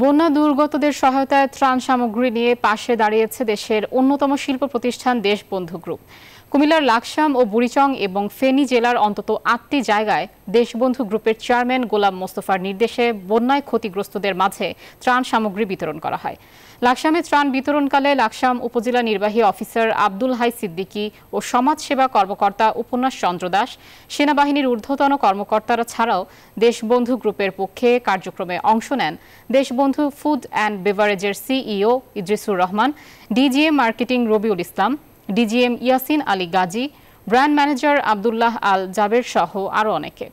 বন্যা দুর্গতদের সহায়তায় ত্রাণ সামগ্রী নিয়ে পাশে দাঁড়িয়েছে দেশের অন্যতম শিল্প প্রতিষ্ঠান দেশবন্ধু গ্রুপ কুমিল্লার লাকসাম ও বুড়িচং এবং ফেনী জেলার অন্তত আটটি জায়গায় দেশবন্ধু গ্রুপের চেয়ারম্যান গোলাম মোস্তফার নির্দেশে বন্যায় ক্ষতিগ্রস্তদের মাঝে ত্রাণ সামগ্রী বিতরণ করা হয় লাকসামে ত্রাণ বিতরণকালে লাকসাম উপজেলা নির্বাহী অফিসার আব্দুল হাই সিদ্দিকী ও সমাজসেবা কর্মকর্তা উপন্যাস চন্দ্র দাস সেনাবাহিনীর ঊর্ধ্বতন কর্মকর্তারা ছাড়াও দেশবন্ধু গ্রুপের পক্ষে কার্যক্রমে অংশ নেন দেশ বঙ্গবন্ধু ফুড অ্যান্ড বেভারেজের CEO Idrisur Rahman DGM marketing Rabiul Islam DGM Yasin Ali Gazi brand manager Abdullah Al Jaber সহ আরও অনেকে